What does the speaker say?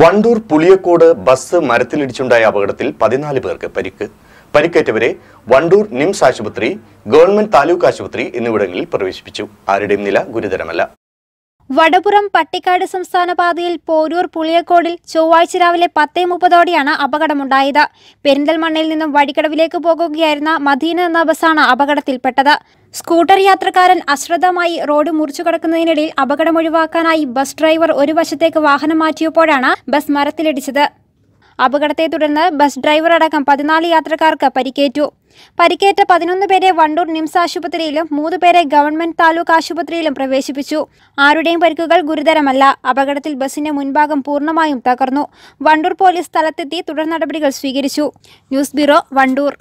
Wandoor Puliyakode bus മരത്തിലിടിച്ചുണ്ടായ അപകടത്തിൽ പതിനാല് പേർക്ക് പരിക്ക് പരിക്കേറ്റവരെ വണ്ടൂർ നിംസ് ആശുപത്രി ഗവൺമെന്റ് താലൂക്ക് ആശുപത്രി എന്നിവിടങ്ങളിൽ പ്രവേശിപ്പിച്ചു ആരുടെയും നില ഗുരുതരമല്ല വടപുറം പട്ടിക്കാട് സംസ്ഥാന പാതയിൽ പോരൂർ പുളിയക്കോടിൽ ചൊവ്വാഴ്ച രാവിലെ പത്തേ മുപ്പതോടെയാണ് അപകടമുണ്ടായത് പെരിന്തൽമണ്ണയിൽ നിന്നും വഴിക്കടവിലേക്ക് പോകുകയായിരുന്ന മദീന എന്ന ബസ്സാണ് അപകടത്തിൽപ്പെട്ടത് സ്കൂട്ടർ യാത്രക്കാരൻ അശ്രദ്ധമായി റോഡ് മുറിച്ചു കടക്കുന്നതിനിടയിൽ ഒഴിവാക്കാനായി ബസ് ഡ്രൈവർ ഒരു വശത്തേക്ക് വാഹനം മാറ്റിയപ്പോഴാണ് ബസ് മരത്തിലിടിച്ചത് അപകടത്തെ തുടർന്ന് ബസ് ഡ്രൈവർ അടക്കം പതിനാല് യാത്രക്കാർക്ക് പരിക്കേറ്റു പരിക്കേറ്റ പതിനൊന്ന് പേരെ വണ്ടൂർ നിംസ് ആശുപത്രിയിലും മൂന്ന് പേരെ ഗവൺമെന്റ് താലൂക്ക് ആശുപത്രിയിലും പ്രവേശിപ്പിച്ചു ആരുടെയും പരിക്കുകൾ ഗുരുതരമല്ല അപകടത്തിൽ ബസിന്റെ മുൻഭാഗം പൂർണ്ണമായും തകർന്നു വണ്ടൂർ പോലീസ് സ്ഥലത്തെത്തി തുടർ നടപടികൾ സ്വീകരിച്ചു ന്യൂസ് ബ്യൂറോ വണ്ടൂർ